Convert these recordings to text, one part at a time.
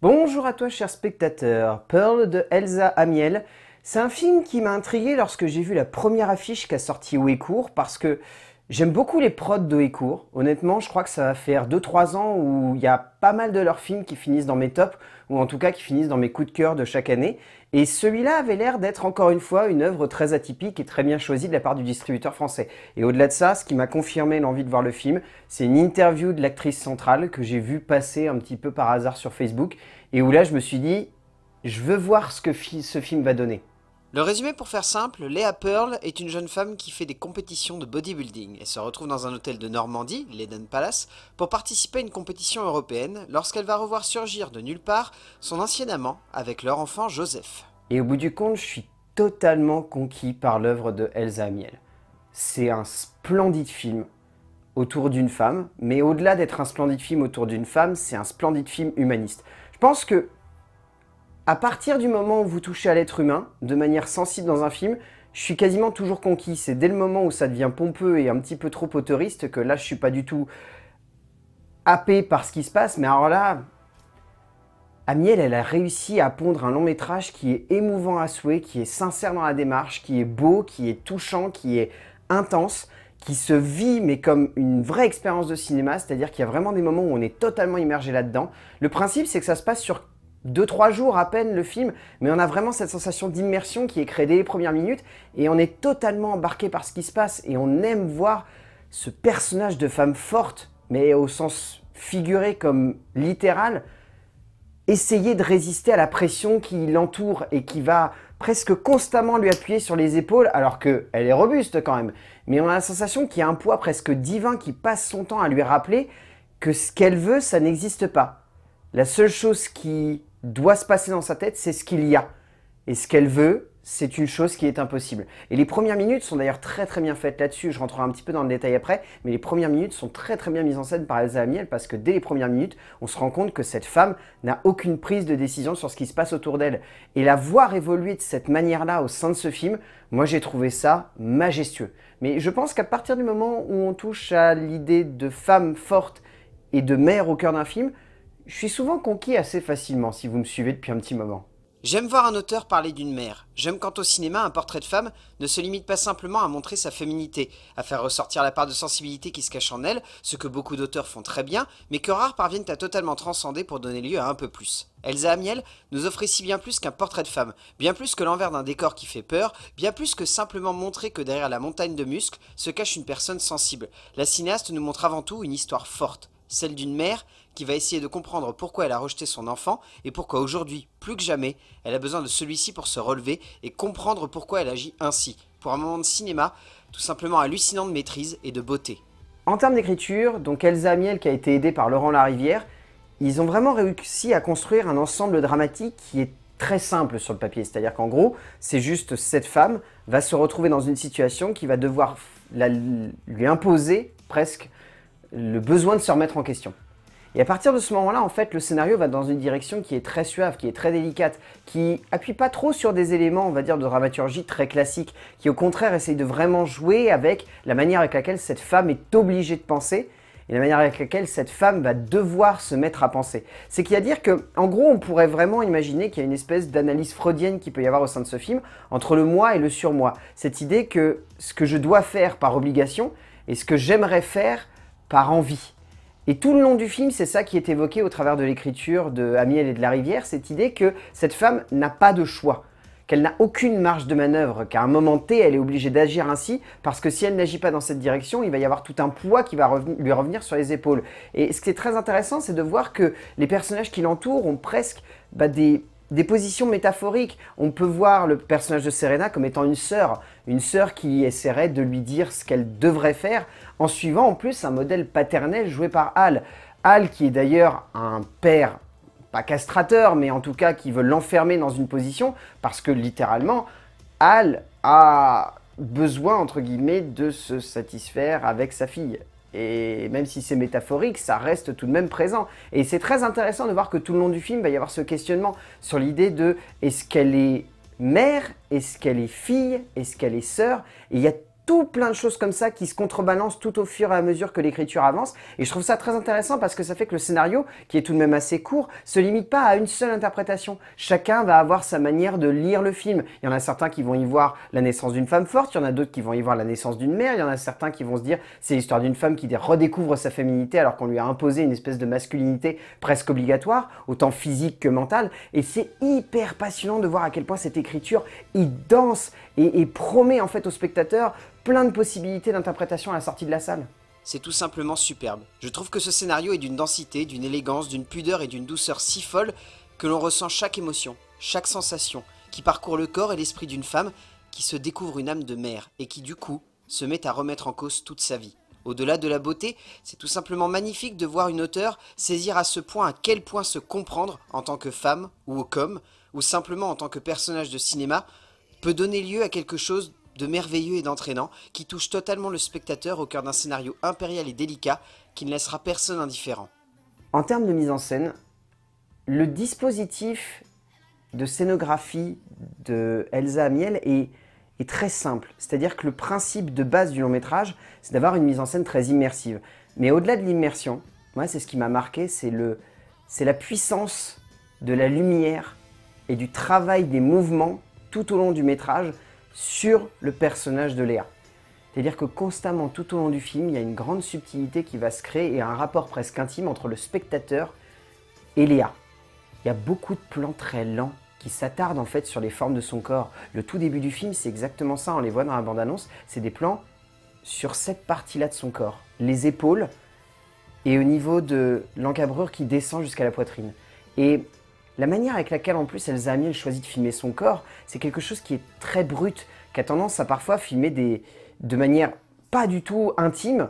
Bonjour à toi cher spectateur, Pearl de Elsa Amiel. C'est un film qui m'a intrigué lorsque j'ai vu la première affiche qu'a sorti Wecourt parce que J'aime beaucoup les prods de Honnêtement, je crois que ça va faire 2-3 ans où il y a pas mal de leurs films qui finissent dans mes tops, ou en tout cas qui finissent dans mes coups de cœur de chaque année. Et celui-là avait l'air d'être encore une fois une œuvre très atypique et très bien choisie de la part du distributeur français. Et au-delà de ça, ce qui m'a confirmé l'envie de voir le film, c'est une interview de l'actrice centrale que j'ai vue passer un petit peu par hasard sur Facebook, et où là je me suis dit, je veux voir ce que ce film va donner. Le résumé pour faire simple, Léa Pearl est une jeune femme qui fait des compétitions de bodybuilding et se retrouve dans un hôtel de Normandie, l'Eden Palace, pour participer à une compétition européenne lorsqu'elle va revoir surgir de nulle part son ancien amant avec leur enfant Joseph. Et au bout du compte, je suis totalement conquis par l'œuvre de Elsa miel C'est un splendide film autour d'une femme, mais au-delà d'être un splendide film autour d'une femme, c'est un splendide film humaniste. Je pense que à partir du moment où vous touchez à l'être humain, de manière sensible dans un film, je suis quasiment toujours conquis. C'est dès le moment où ça devient pompeux et un petit peu trop autoriste que là, je suis pas du tout happé par ce qui se passe. Mais alors là, Amiel, elle a réussi à pondre un long métrage qui est émouvant à souhait, qui est sincère dans la démarche, qui est beau, qui est touchant, qui est intense, qui se vit mais comme une vraie expérience de cinéma, c'est-à-dire qu'il y a vraiment des moments où on est totalement immergé là-dedans. Le principe, c'est que ça se passe sur 2-3 jours à peine le film, mais on a vraiment cette sensation d'immersion qui est créée dès les premières minutes et on est totalement embarqué par ce qui se passe et on aime voir ce personnage de femme forte, mais au sens figuré comme littéral, essayer de résister à la pression qui l'entoure et qui va presque constamment lui appuyer sur les épaules alors qu'elle est robuste quand même. Mais on a la sensation qu'il y a un poids presque divin qui passe son temps à lui rappeler que ce qu'elle veut, ça n'existe pas. La seule chose qui doit se passer dans sa tête, c'est ce qu'il y a. Et ce qu'elle veut, c'est une chose qui est impossible. Et les premières minutes sont d'ailleurs très très bien faites là-dessus, je rentrerai un petit peu dans le détail après, mais les premières minutes sont très très bien mises en scène par Elsa Amiel parce que dès les premières minutes, on se rend compte que cette femme n'a aucune prise de décision sur ce qui se passe autour d'elle. Et la voir évoluer de cette manière-là au sein de ce film, moi j'ai trouvé ça majestueux. Mais je pense qu'à partir du moment où on touche à l'idée de femme forte et de mère au cœur d'un film, je suis souvent conquis assez facilement si vous me suivez depuis un petit moment. J'aime voir un auteur parler d'une mère. J'aime quand au cinéma, un portrait de femme ne se limite pas simplement à montrer sa féminité, à faire ressortir la part de sensibilité qui se cache en elle, ce que beaucoup d'auteurs font très bien, mais que rares parviennent à totalement transcender pour donner lieu à un peu plus. Elsa Amiel nous offre ici bien plus qu'un portrait de femme, bien plus que l'envers d'un décor qui fait peur, bien plus que simplement montrer que derrière la montagne de muscles se cache une personne sensible. La cinéaste nous montre avant tout une histoire forte celle d'une mère qui va essayer de comprendre pourquoi elle a rejeté son enfant et pourquoi aujourd'hui, plus que jamais, elle a besoin de celui-ci pour se relever et comprendre pourquoi elle agit ainsi, pour un moment de cinéma tout simplement hallucinant de maîtrise et de beauté. En termes d'écriture, donc Elsa Miel qui a été aidée par Laurent Larivière, ils ont vraiment réussi à construire un ensemble dramatique qui est très simple sur le papier. C'est-à-dire qu'en gros, c'est juste cette femme va se retrouver dans une situation qui va devoir lui imposer presque le besoin de se remettre en question. Et à partir de ce moment-là, en fait, le scénario va dans une direction qui est très suave, qui est très délicate, qui appuie pas trop sur des éléments, on va dire, de dramaturgie très classique, qui au contraire essaye de vraiment jouer avec la manière avec laquelle cette femme est obligée de penser et la manière avec laquelle cette femme va devoir se mettre à penser. C'est à dire que, en gros, on pourrait vraiment imaginer qu'il y a une espèce d'analyse freudienne qui peut y avoir au sein de ce film entre le moi et le surmoi. Cette idée que ce que je dois faire par obligation et ce que j'aimerais faire par envie. Et tout le long du film, c'est ça qui est évoqué au travers de l'écriture de Amiel et de la Rivière, cette idée que cette femme n'a pas de choix, qu'elle n'a aucune marge de manœuvre, qu'à un moment T, elle est obligée d'agir ainsi, parce que si elle n'agit pas dans cette direction, il va y avoir tout un poids qui va lui revenir sur les épaules. Et ce qui est très intéressant, c'est de voir que les personnages qui l'entourent ont presque bah, des des positions métaphoriques. On peut voir le personnage de Serena comme étant une sœur, une sœur qui essaierait de lui dire ce qu'elle devrait faire en suivant en plus un modèle paternel joué par Hal. Hal qui est d'ailleurs un père, pas castrateur, mais en tout cas qui veut l'enfermer dans une position parce que littéralement, Hal a besoin entre guillemets de se satisfaire avec sa fille. Et même si c'est métaphorique, ça reste tout de même présent. Et c'est très intéressant de voir que tout le long du film, il va y avoir ce questionnement sur l'idée de est-ce qu'elle est mère, est-ce qu'elle est fille, est-ce qu'elle est sœur il y a tout plein de choses comme ça qui se contrebalancent tout au fur et à mesure que l'écriture avance. Et je trouve ça très intéressant parce que ça fait que le scénario, qui est tout de même assez court, se limite pas à une seule interprétation. Chacun va avoir sa manière de lire le film. Il y en a certains qui vont y voir la naissance d'une femme forte, il y en a d'autres qui vont y voir la naissance d'une mère, il y en a certains qui vont se dire c'est l'histoire d'une femme qui redécouvre sa féminité alors qu'on lui a imposé une espèce de masculinité presque obligatoire, autant physique que mentale. Et c'est hyper passionnant de voir à quel point cette écriture est dense et, et promet en fait au spectateur plein de possibilités d'interprétation à la sortie de la salle. C'est tout simplement superbe. Je trouve que ce scénario est d'une densité, d'une élégance, d'une pudeur et d'une douceur si folle que l'on ressent chaque émotion, chaque sensation, qui parcourt le corps et l'esprit d'une femme qui se découvre une âme de mère et qui du coup se met à remettre en cause toute sa vie. Au-delà de la beauté, c'est tout simplement magnifique de voir une auteure saisir à ce point à quel point se comprendre en tant que femme ou comme, ou simplement en tant que personnage de cinéma, peut donner lieu à quelque chose de merveilleux et d'entraînant qui touche totalement le spectateur au cœur d'un scénario impérial et délicat qui ne laissera personne indifférent. En termes de mise en scène, le dispositif de scénographie de Elsa Amiel est, est très simple. C'est-à-dire que le principe de base du long métrage, c'est d'avoir une mise en scène très immersive. Mais au-delà de l'immersion, moi, c'est ce qui m'a marqué, c'est la puissance de la lumière et du travail des mouvements tout au long du métrage sur le personnage de Léa. C'est-à-dire que constamment, tout au long du film, il y a une grande subtilité qui va se créer et un rapport presque intime entre le spectateur et Léa. Il y a beaucoup de plans très lents qui s'attardent en fait sur les formes de son corps. Le tout début du film, c'est exactement ça, on les voit dans la bande-annonce, c'est des plans sur cette partie-là de son corps, les épaules et au niveau de l'encabrure qui descend jusqu'à la poitrine. Et la manière avec laquelle en plus Elsa Amiel choisit de filmer son corps, c'est quelque chose qui est très brut, qui a tendance à parfois filmer de manière pas du tout intime,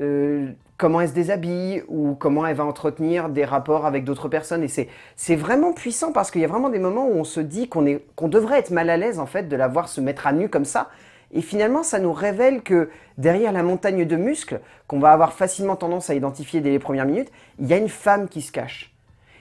euh, comment elle se déshabille ou comment elle va entretenir des rapports avec d'autres personnes. Et c'est vraiment puissant parce qu'il y a vraiment des moments où on se dit qu'on qu'on devrait être mal à l'aise en fait de la voir se mettre à nu comme ça. Et finalement, ça nous révèle que derrière la montagne de muscles, qu'on va avoir facilement tendance à identifier dès les premières minutes, il y a une femme qui se cache.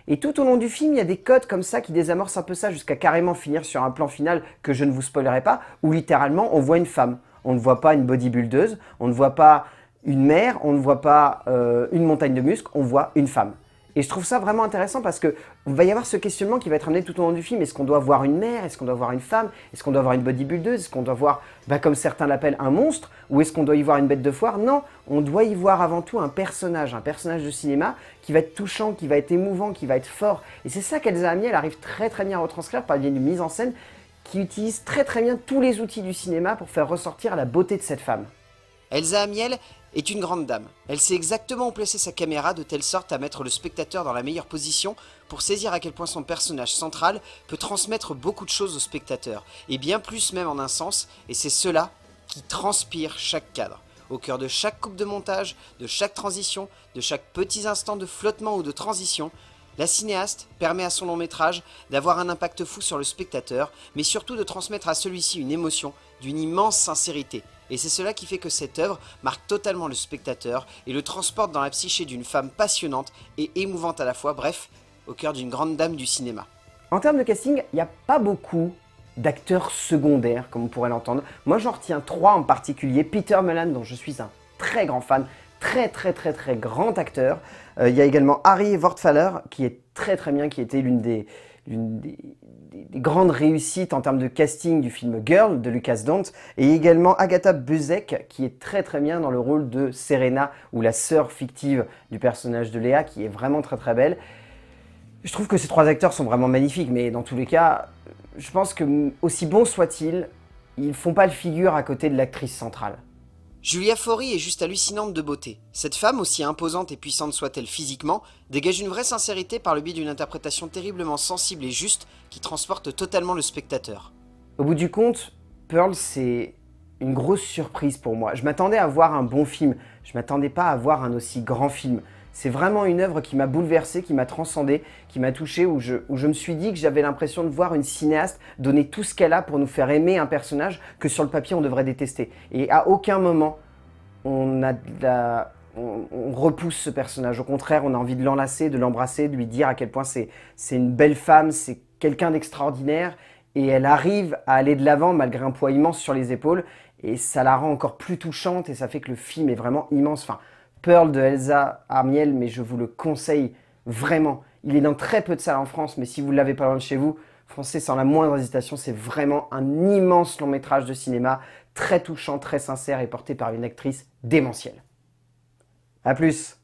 Et tout au long du film, il y a des codes comme ça qui désamorcent un peu ça jusqu'à carrément finir sur un plan final que je ne vous spoilerai pas, où littéralement on voit une femme. On ne voit pas une bodybuildeuse, on ne voit pas une mère, on ne voit pas euh, une montagne de muscles, on voit une femme. Et je trouve ça vraiment intéressant parce que va y avoir ce questionnement qui va être amené tout au long du film. Est-ce qu'on doit voir une mère Est-ce qu'on doit voir une femme Est-ce qu'on doit voir une bodybuildeuse Est-ce qu'on doit voir, bah, comme certains l'appellent, un monstre Ou est-ce qu'on doit y voir une bête de foire Non, on doit y voir avant tout un personnage, un personnage de cinéma qui va être touchant, qui va être émouvant, qui va être fort. Et c'est ça qu'Elsa Amiel arrive très très bien à retranscrire par le biais d'une mise en scène qui utilise très très bien tous les outils du cinéma pour faire ressortir la beauté de cette femme. Elsa Amiel est une grande dame. Elle sait exactement où placer sa caméra de telle sorte à mettre le spectateur dans la meilleure position pour saisir à quel point son personnage central peut transmettre beaucoup de choses au spectateur, et bien plus même en un sens, et c'est cela qui transpire chaque cadre. Au cœur de chaque coupe de montage, de chaque transition, de chaque petit instant de flottement ou de transition, la cinéaste permet à son long métrage d'avoir un impact fou sur le spectateur, mais surtout de transmettre à celui-ci une émotion d'une immense sincérité, et c'est cela qui fait que cette œuvre marque totalement le spectateur et le transporte dans la psyché d'une femme passionnante et émouvante à la fois, bref, au cœur d'une grande dame du cinéma. En termes de casting, il n'y a pas beaucoup d'acteurs secondaires, comme on pourrait l'entendre. Moi, j'en retiens trois en particulier. Peter Mullan, dont je suis un très grand fan, très très très très grand acteur. Euh, il y a également Harry Wortfaller, qui est très très bien, qui était l'une des, des, des, grandes réussites en termes de casting du film Girl de Lucas Dont, et également Agatha Buzek, qui est très très bien dans le rôle de Serena, ou la sœur fictive du personnage de Léa, qui est vraiment très très belle. Je trouve que ces trois acteurs sont vraiment magnifiques, mais dans tous les cas, je pense que aussi bons soient-ils, ils font pas le figure à côté de l'actrice centrale. Julia Forry est juste hallucinante de beauté. Cette femme, aussi imposante et puissante soit-elle physiquement, dégage une vraie sincérité par le biais d'une interprétation terriblement sensible et juste qui transporte totalement le spectateur. Au bout du compte, Pearl, c'est une grosse surprise pour moi. Je m'attendais à voir un bon film, je m'attendais pas à voir un aussi grand film. C'est vraiment une œuvre qui m'a bouleversé, qui m'a transcendé, qui m'a touché, où je, me suis dit que j'avais l'impression de voir une cinéaste donner tout ce qu'elle a pour nous faire aimer un personnage que sur le papier on devrait détester. Et à aucun moment on repousse ce personnage. Au contraire, on a envie de l'enlacer, de l'embrasser, de lui dire à quel point c'est une belle femme, c'est quelqu'un d'extraordinaire. Et elle arrive à aller de l'avant malgré un poids immense sur les épaules. Et ça la rend encore plus touchante et ça fait que le film est vraiment immense. Enfin, Pearl de Elsa Armiel, mais je vous le conseille vraiment. Il est dans très peu de salles en France, mais si vous ne l'avez pas loin de chez vous, français sans la moindre hésitation, c'est vraiment un immense long métrage de cinéma, très touchant, très sincère et porté par une actrice démentielle. A plus